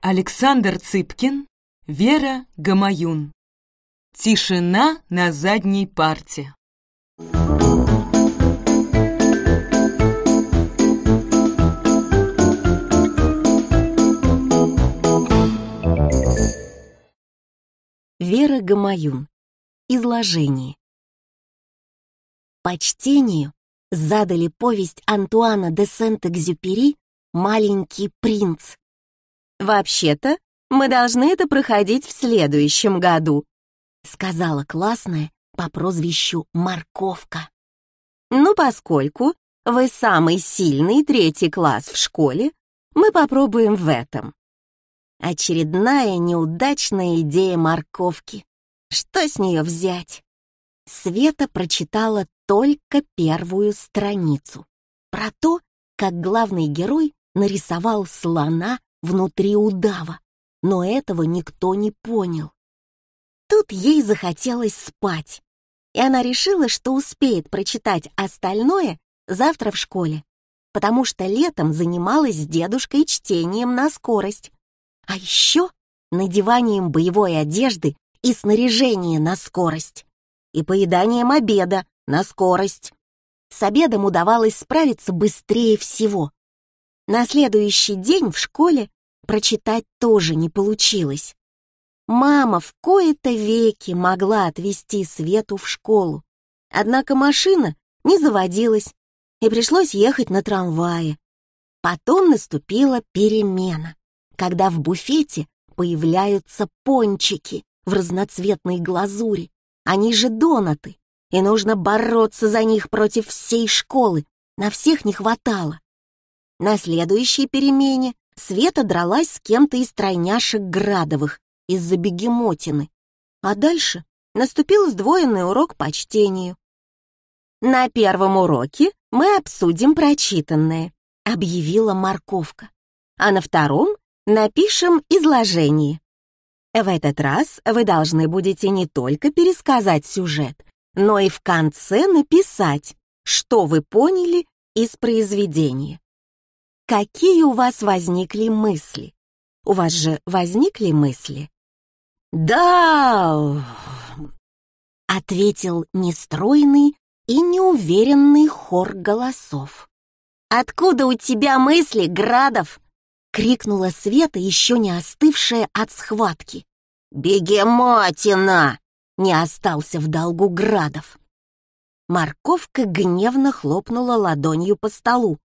Александр Цыпкин, Вера Гамаюн. Тишина на задней парте. Вера Гамаюн. Изложение. По чтению задали повесть Антуана де Сент-Экзюпери «Маленький принц», «Вообще-то мы должны это проходить в следующем году», сказала классная по прозвищу Морковка. «Ну, поскольку вы самый сильный третий класс в школе, мы попробуем в этом». Очередная неудачная идея морковки. Что с нее взять? Света прочитала только первую страницу. Про то, как главный герой нарисовал слона внутри удава, но этого никто не понял. Тут ей захотелось спать, и она решила, что успеет прочитать остальное завтра в школе, потому что летом занималась с дедушкой чтением на скорость, а еще надеванием боевой одежды и снаряжения на скорость, и поеданием обеда на скорость. С обедом удавалось справиться быстрее всего, на следующий день в школе прочитать тоже не получилось. Мама в кои-то веки могла отвезти Свету в школу, однако машина не заводилась, и пришлось ехать на трамвае. Потом наступила перемена, когда в буфете появляются пончики в разноцветной глазури, они же донаты, и нужно бороться за них против всей школы, на всех не хватало. На следующей перемене Света дралась с кем-то из тройняшек Градовых из-за бегемотины. А дальше наступил сдвоенный урок по чтению. «На первом уроке мы обсудим прочитанное», — объявила морковка. «А на втором напишем изложение. В этот раз вы должны будете не только пересказать сюжет, но и в конце написать, что вы поняли из произведения. Какие у вас возникли мысли? У вас же возникли мысли? Да, ответил нестройный и неуверенный хор голосов. Откуда у тебя мысли, Градов? крикнула Света, еще не остывшая от схватки. Бегемотина! Не остался в долгу Градов. Морковка гневно хлопнула ладонью по столу.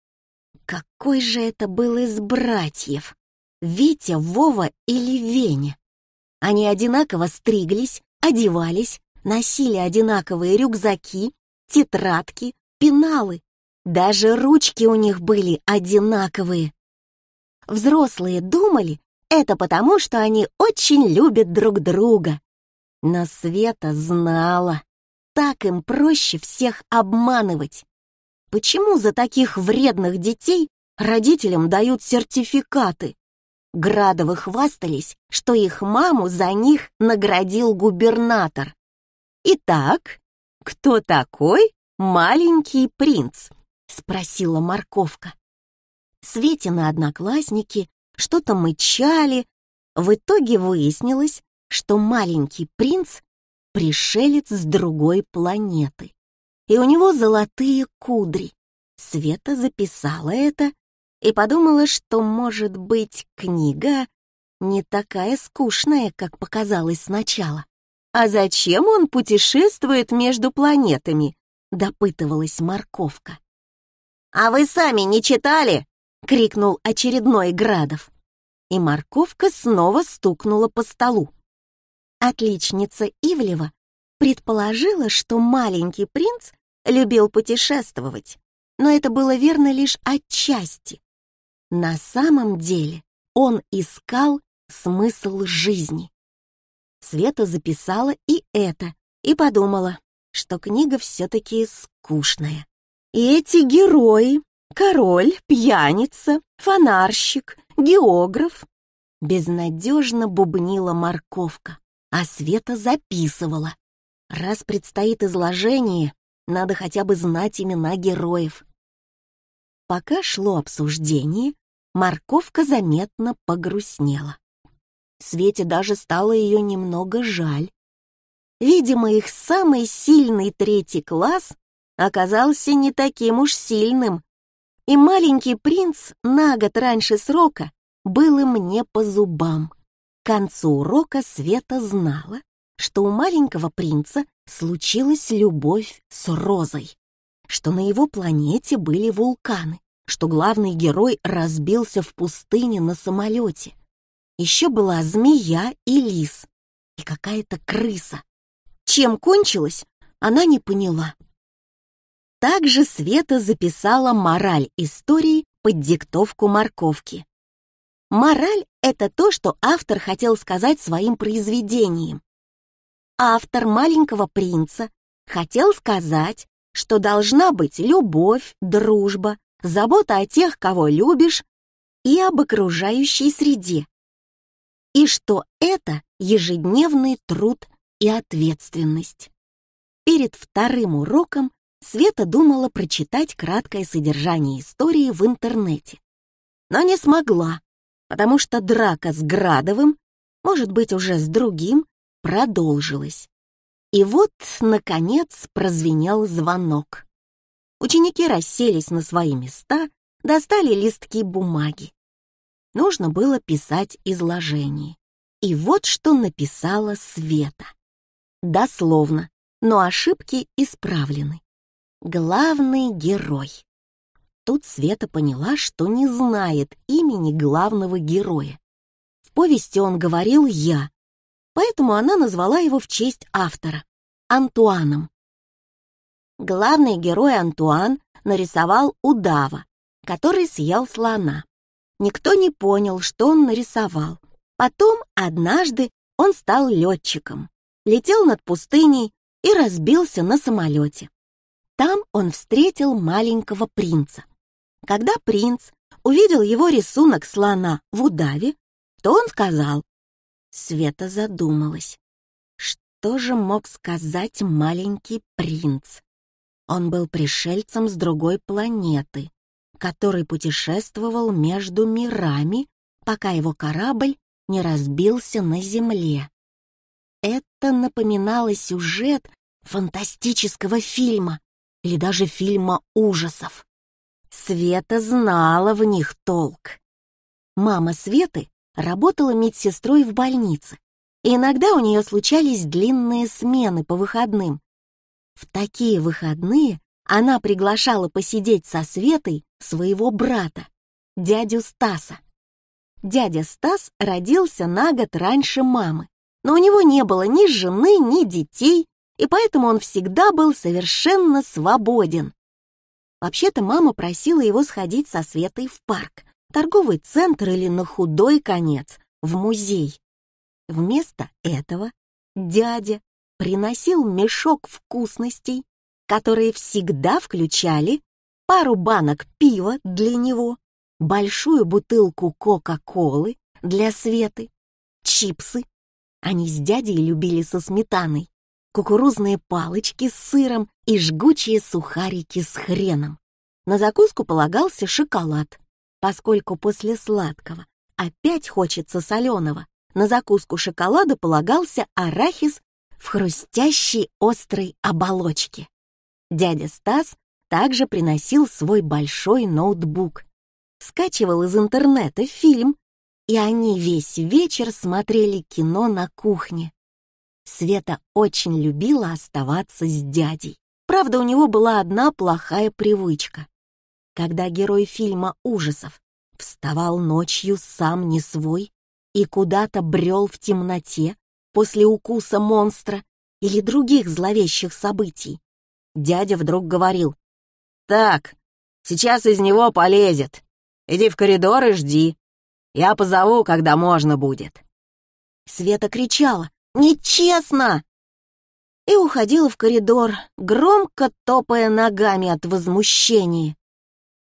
Какой же это был из братьев? Витя, Вова или Веня? Они одинаково стриглись, одевались, носили одинаковые рюкзаки, тетрадки, пеналы. Даже ручки у них были одинаковые. Взрослые думали, это потому, что они очень любят друг друга. Но Света знала, так им проще всех обманывать. Почему за таких вредных детей родителям дают сертификаты? Градовы хвастались, что их маму за них наградил губернатор. «Итак, кто такой маленький принц?» — спросила морковка. Светины одноклассники что-то мычали. В итоге выяснилось, что маленький принц — пришелец с другой планеты и у него золотые кудри. Света записала это и подумала, что, может быть, книга не такая скучная, как показалось сначала. «А зачем он путешествует между планетами?» — допытывалась морковка. «А вы сами не читали?» — крикнул очередной Градов. И морковка снова стукнула по столу. Отличница Ивлева предположила, что маленький принц любил путешествовать, но это было верно лишь отчасти. На самом деле он искал смысл жизни. Света записала и это, и подумала, что книга все-таки скучная. И эти герои — король, пьяница, фонарщик, географ — безнадежно бубнила морковка, а Света записывала. Раз предстоит изложение, надо хотя бы знать имена героев. Пока шло обсуждение, морковка заметно погрустнела. Свете даже стало ее немного жаль. Видимо, их самый сильный третий класс оказался не таким уж сильным, и маленький принц на год раньше срока был им не по зубам. К концу урока Света знала, что у маленького принца случилась любовь с Розой, что на его планете были вулканы, что главный герой разбился в пустыне на самолете. Еще была змея и лис, и какая-то крыса. Чем кончилось, она не поняла. Также Света записала мораль истории под диктовку морковки. Мораль — это то, что автор хотел сказать своим произведением, автор «Маленького принца» хотел сказать, что должна быть любовь, дружба, забота о тех, кого любишь, и об окружающей среде. И что это ежедневный труд и ответственность. Перед вторым уроком Света думала прочитать краткое содержание истории в интернете, но не смогла, потому что драка с Градовым, может быть, уже с другим, продолжилось. И вот, наконец, прозвенел звонок. Ученики расселись на свои места, достали листки бумаги. Нужно было писать изложение. И вот что написала Света. Дословно, но ошибки исправлены. Главный герой. Тут Света поняла, что не знает имени главного героя. В повести он говорил «я», поэтому она назвала его в честь автора — Антуаном. Главный герой Антуан нарисовал удава, который съел слона. Никто не понял, что он нарисовал. Потом, однажды, он стал летчиком, летел над пустыней и разбился на самолете. Там он встретил маленького принца. Когда принц увидел его рисунок слона в удаве, то он сказал Света задумалась. Что же мог сказать маленький принц? Он был пришельцем с другой планеты, который путешествовал между мирами, пока его корабль не разбился на земле. Это напоминало сюжет фантастического фильма или даже фильма ужасов. Света знала в них толк. Мама Светы работала медсестрой в больнице, и иногда у нее случались длинные смены по выходным. В такие выходные она приглашала посидеть со Светой своего брата, дядю Стаса. Дядя Стас родился на год раньше мамы, но у него не было ни жены, ни детей, и поэтому он всегда был совершенно свободен. Вообще-то мама просила его сходить со Светой в парк, торговый центр или на худой конец в музей. Вместо этого дядя приносил мешок вкусностей, которые всегда включали пару банок пива для него, большую бутылку Кока-Колы для Светы, чипсы. Они с дядей любили со сметаной, кукурузные палочки с сыром и жгучие сухарики с хреном. На закуску полагался шоколад, поскольку после сладкого опять хочется соленого. На закуску шоколада полагался арахис в хрустящей острой оболочке. Дядя Стас также приносил свой большой ноутбук, скачивал из интернета фильм, и они весь вечер смотрели кино на кухне. Света очень любила оставаться с дядей. Правда, у него была одна плохая привычка когда герой фильма ужасов вставал ночью сам не свой и куда-то брел в темноте после укуса монстра или других зловещих событий. Дядя вдруг говорил, «Так, сейчас из него полезет. Иди в коридор и жди. Я позову, когда можно будет». Света кричала, «Нечестно!» и уходила в коридор, громко топая ногами от возмущения.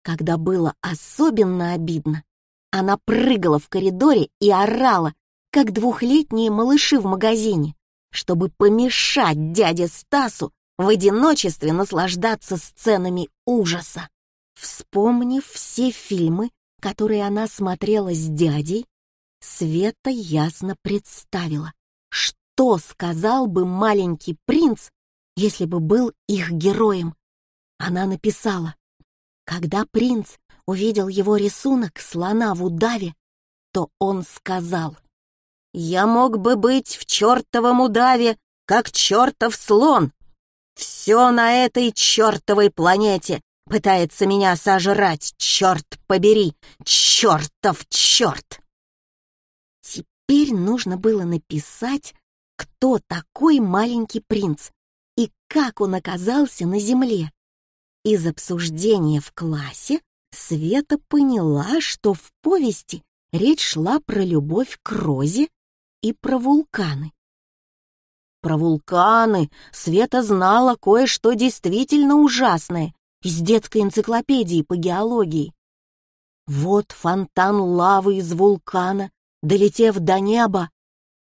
Когда было особенно обидно, она прыгала в коридоре и орала, как двухлетние малыши в магазине, чтобы помешать дяде Стасу в одиночестве наслаждаться сценами ужаса. Вспомнив все фильмы, которые она смотрела с дядей, Света ясно представила, что сказал бы маленький принц, если бы был их героем. Она написала когда принц увидел его рисунок слона в удаве, то он сказал, «Я мог бы быть в чертовом удаве, как чертов слон. Все на этой чертовой планете пытается меня сожрать, черт побери, чертов черт!» Теперь нужно было написать, кто такой маленький принц и как он оказался на земле. Из обсуждения в классе Света поняла, что в повести речь шла про любовь к Розе и про вулканы. Про вулканы Света знала кое-что действительно ужасное из детской энциклопедии по геологии. Вот фонтан лавы из вулкана, долетев до неба,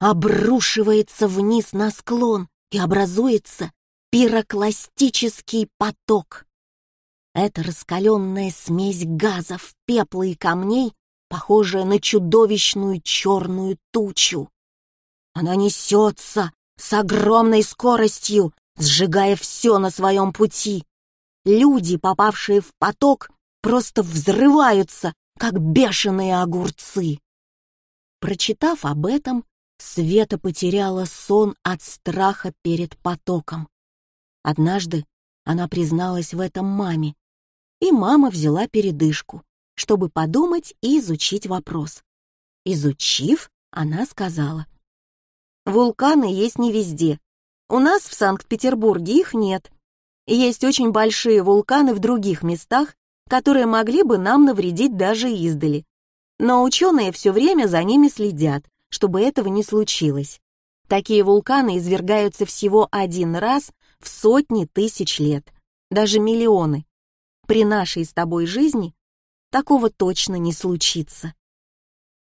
обрушивается вниз на склон и образуется пирокластический поток. Эта раскаленная смесь газов, пепла и камней, похожая на чудовищную черную тучу. Она несется с огромной скоростью, сжигая все на своем пути. Люди, попавшие в поток, просто взрываются, как бешеные огурцы. Прочитав об этом, Света потеряла сон от страха перед потоком. Однажды она призналась в этом маме, и мама взяла передышку, чтобы подумать и изучить вопрос. Изучив, она сказала, «Вулканы есть не везде. У нас в Санкт-Петербурге их нет. Есть очень большие вулканы в других местах, которые могли бы нам навредить даже издали. Но ученые все время за ними следят, чтобы этого не случилось. Такие вулканы извергаются всего один раз в сотни тысяч лет, даже миллионы. При нашей с тобой жизни такого точно не случится.